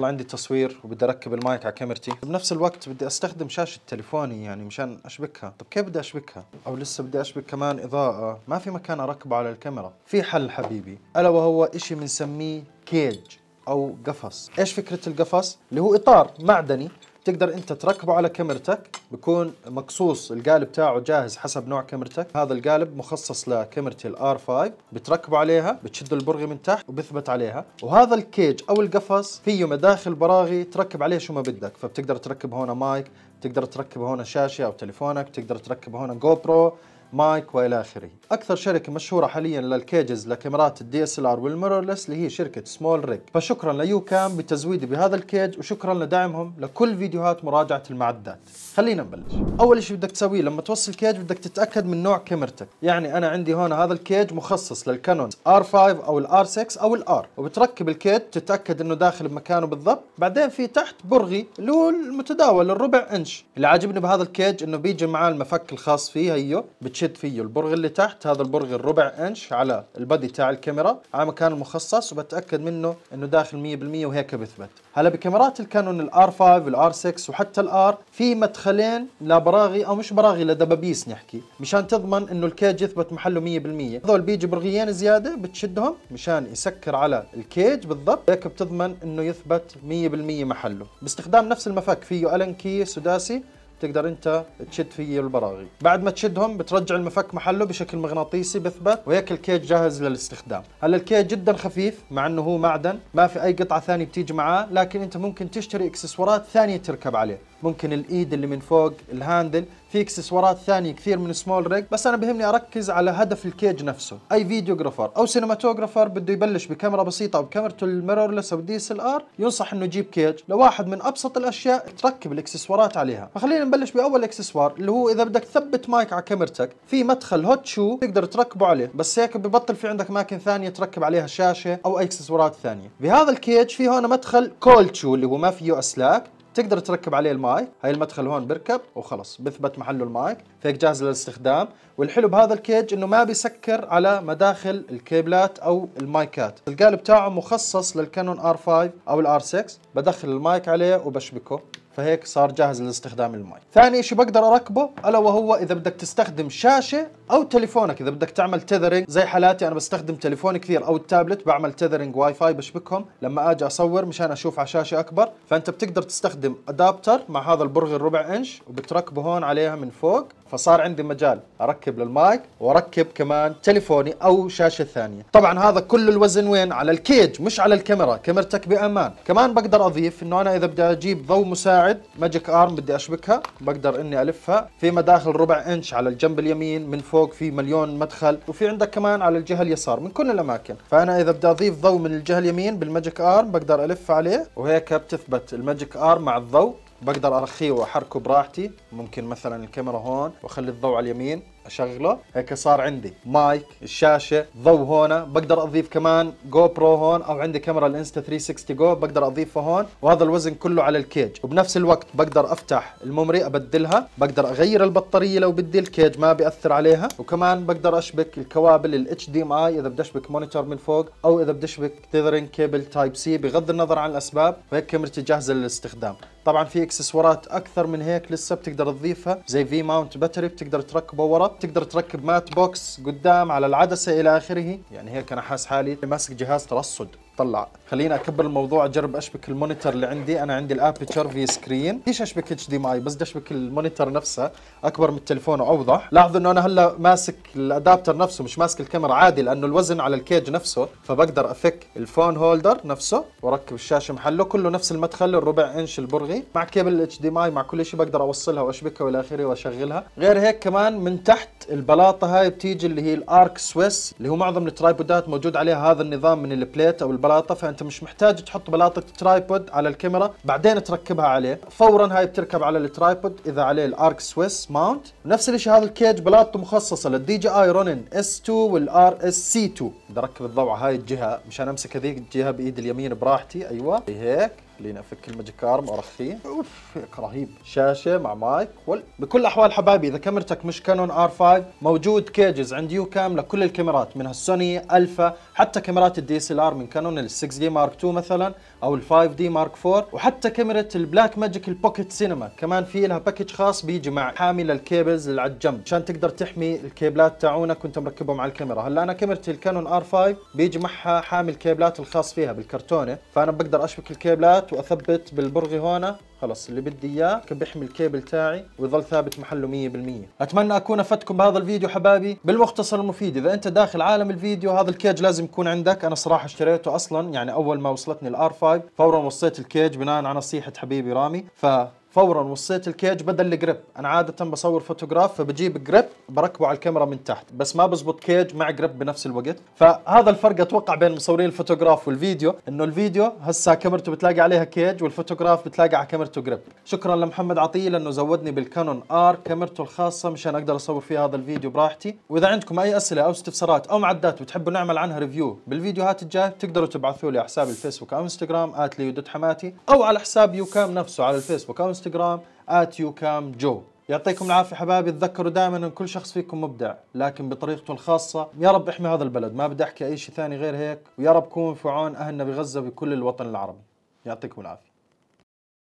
الله عندي تصوير وبدي اركب المايك على كاميرتي بنفس الوقت بدي استخدم شاشه تليفوني يعني مشان اشبكها طب كيف بدي اشبكها او لسه بدي اشبك كمان اضاءه ما في مكان اركبه على الكاميرا في حل حبيبي الا وهو إشي بنسميه كيج او قفص ايش فكره القفص اللي هو اطار معدني تقدر انت تركبه على كاميرتك بكون مقصوص القالب تاعه جاهز حسب نوع كاميرتك هذا القالب مخصص لكاميرتي الار 5 بتركبه عليها بتشد البرغي من تحت وبثبت عليها وهذا الكيج او القفص فيه مداخل براغي تركب عليه شو ما بدك فبتقدر تركب هون مايك تقدر تركب هون شاشه او تليفونك تقدر تركب هون جو برو مايك والى اخره اكثر شركه مشهوره حاليا للكيجز لكاميرات الدي اس ال ار والميرورلس اللي هي شركه سمول ريك فشكرا ليوكام بتزويدي بهذا الكيج وشكرا لدعمهم لكل فيديوهات مراجعه المعدات خلينا نبلش اول شيء بدك تسويه لما توصل الكيج بدك تتاكد من نوع كاميرتك يعني انا عندي هون هذا الكيج مخصص للكانون ار 5 او الار 6 او الار وبتركب الكيج تتاكد انه داخل بمكانه بالضبط بعدين في تحت برغي اللي هو المتداول الربع انش اللي عاجبني بهذا الكيج انه بيجي معاه المفك الخاص فيه هيو تشد فيه البرغي اللي تحت هذا البرغي الربع انش على البادي تاع الكاميرا على مكان مخصص وبتاكد منه انه داخل 100% وهيك بثبت هلا بكاميرات الكانون الار 5 والار 6 وحتى الار في مدخلين لبراغي او مش براغي لدبابيس نحكي مشان تضمن انه الكيج يثبت محله 100% هذول بيجي برغيين زياده بتشدهم مشان يسكر على الكيج بالضبط هيك بتضمن انه يثبت 100% محله باستخدام نفس المفك فيه الن كي سداسي تقدر انت تشد فيه البراغي بعد ما تشدهم بترجع المفك محله بشكل مغناطيسي بثبت وهيك الكيج جاهز للاستخدام هلا الكيج جدا خفيف مع انه هو معدن ما في اي قطعه ثانيه بتيجي معاه لكن انت ممكن تشتري اكسسوارات ثانيه تركب عليه ممكن الايد اللي من فوق الهاندل في اكسسوارات ثانيه كثير من سمول ريج بس انا بهمني اركز على هدف الكيج نفسه اي فيديوغرافر او سينماتوغرافر بده يبلش بكاميرا بسيطه او بكاميرته الميرورلس او دي اس ال ار ينصح انه يجيب كيج لواحد من ابسط الاشياء تركب الاكسسوارات عليها فخلينا نبلش باول اكسسوار اللي هو اذا بدك تثبت مايك على كاميرتك في مدخل هوت شو تقدر تركبه عليه بس هيك ببطل في عندك اماكن ثانيه تركب عليها شاشه او اي اكسسوارات ثانيه بهذا الكيج في هون مدخل كولد شو اللي هو ما فيه اسلاك تقدر تركب عليه المايك هاي المدخل هون بركب وخلص بثبت محله المايك فهيك جاهز للاستخدام والحلو بهذا الكيج انه ما بيسكر على مداخل الكيبلات او المايكات القالب بتاعه مخصص للكانون ار 5 او الار 6 بدخل المايك عليه وبشبكه فهيك صار جاهز لاستخدام المي ثاني شيء بقدر اركبه الا وهو اذا بدك تستخدم شاشه او تليفونك اذا بدك تعمل تذرنج زي حالاتي انا بستخدم تليفوني كثير او التابلت بعمل تذرنج واي فاي بشبكهم لما اجي اصور مشان اشوف على شاشه اكبر فانت بتقدر تستخدم ادابتر مع هذا البرغي الربع انش وبتركبه هون عليها من فوق فصار عندي مجال اركب للمايك واركب كمان تليفوني او شاشه ثانيه طبعا هذا كل الوزن وين على الكيج مش على الكاميرا كاميرتك بامان كمان بقدر اضيف انه انا اذا بدي اجيب ضوء مساعد ماجيك ارم بدي اشبكها بقدر اني الفها في مداخل ربع انش على الجنب اليمين من فوق في مليون مدخل وفي عندك كمان على الجهه اليسار من كل الاماكن فانا اذا بدي اضيف ضوء من الجهه اليمين بالماجيك ارم بقدر الف عليه وهيك بتثبت الماجيك ارم مع الضوء بقدر ارخيه واحركه براحتي ممكن مثلا الكاميرا هون واخلي الضوء على اليمين اشغله هيك صار عندي مايك الشاشه ضو هون بقدر اضيف كمان جو برو هون او عندي كاميرا الانستا 360 جو بقدر اضيفها هون وهذا الوزن كله على الكيج وبنفس الوقت بقدر افتح الميموري ابدلها بقدر اغير البطاريه لو بدي الكيج ما بياثر عليها وكمان بقدر اشبك الكوابل الاتش دي ام اي اذا بدي اشبك مونيتور من فوق او اذا بدي اشبك تذرين كيبل تايب سي بغض النظر عن الاسباب وهيك كاميرتي جاهزه للاستخدام طبعا في اكسسوارات اكثر من هيك لسه بتقدر تضيفها زي في ماونت باتري بتقدر تركبه ورا بالضبط تقدر تركب مات بوكس قدام على العدسه الى اخره يعني هيك انا حاس حالي ماسك جهاز ترصد تطلع خليني اكبر الموضوع اجرب اشبك المونيتور اللي عندي انا عندي الابيتشر في سكرين ليش اشبك اتش دي ام اي بس بدي اشبك المونيتور نفسه اكبر من التليفون واوضح لاحظوا انه انا هلا ماسك الادابتر نفسه مش ماسك الكاميرا عادي لانه الوزن على الكيج نفسه فبقدر افك الفون هولدر نفسه واركب الشاشه محله كله نفس المدخل الربع انش البرغي مع كيبل الاتش دي ام اي مع كل شيء بقدر اوصلها واشبكها والى اخره واشغلها غير هيك كمان من تحت البلاطه هاي بتيجي اللي هي الارك سويس اللي هو معظم الترايبودات موجود عليها هذا النظام من البليت او البلاطه بلاطه فانت مش محتاج تحط بلاطه ترايبود على الكاميرا بعدين تركبها عليه فورا هاي بتركب على الترايبود اذا عليه الارك سويس ماونت نفس الشيء هذا الكيج بلاطته مخصصه للدي جي اي رونن اس 2 والار اس سي 2 بدي اركب الضوء على هاي الجهه مشان امسك هذيك الجهه بايدي اليمين براحتي ايوه هيك خليني افك الماجيك ارم وارخ اوف رهيب شاشه مع مايك وال... بكل الاحوال حبايبي اذا كاميرتك مش كانون ار 5 موجود كيجز عند يو كام لكل الكاميرات منها السوني الفا حتى كاميرات الدي اس ال ار من كانون ال 6 دي مارك 2 مثلا او ال 5 دي مارك 4 وحتى كاميرا البلاك ماجيك البوكيت سينما كمان في لها باكج خاص بيجي مع حامي للكيبلز اللي على الجنب عشان تقدر تحمي الكيبلات تاعونك وانت مركبهم على الكاميرا هلا انا كاميرتي الكانون ار 5 بيجي معها حامي الكيبلات الخاص فيها بالكرتونه فانا بقدر اشبك الكيبلات واثبت بالبرغي هون خلص اللي بدي اياه بيحمي الكيبل تاعي ويظل ثابت محله 100% اتمنى اكون افدتكم بهذا الفيديو حبايبي بالمختصر المفيد اذا انت داخل عالم الفيديو هذا الكيج لازم يكون عندك انا صراحه اشتريته اصلا يعني اول ما وصلتني الار 5 فورا وصيت الكيج بناء على نصيحه حبيبي رامي ف فورا وصيت الكيج بدل الجريب انا عاده بصور فوتوغراف فبجيب جريب بركبه على الكاميرا من تحت بس ما بزبط كيج مع جريب بنفس الوقت فهذا الفرق اتوقع بين مصورين الفوتوغراف والفيديو انه الفيديو هسه كاميرته بتلاقي عليها كيج والفوتوغراف بتلاقي على كاميرته جريب شكرا لمحمد عطيه لانه زودني بالكانون ار كاميرته الخاصه مشان اقدر اصور فيها هذا الفيديو براحتي واذا عندكم اي اسئله او استفسارات او معدات وتحبوا نعمل عنها ريفيو بالفيديوهات الجايه بتقدروا تبعثوا لي على حساب الفيسبوك او انستغرام @ليودت حماتي او على حساب يوكام نفسه على الفيسبوك او انستغرام @يوكامجو يعطيكم العافيه حبايبي تذكروا دائما ان كل شخص فيكم مبدع لكن بطريقته الخاصه يا رب احمي هذا البلد ما بدي احكي اي شيء ثاني غير هيك ويا رب كونوا في عون اهلنا بغزه وبكل الوطن العربي يعطيكم العافيه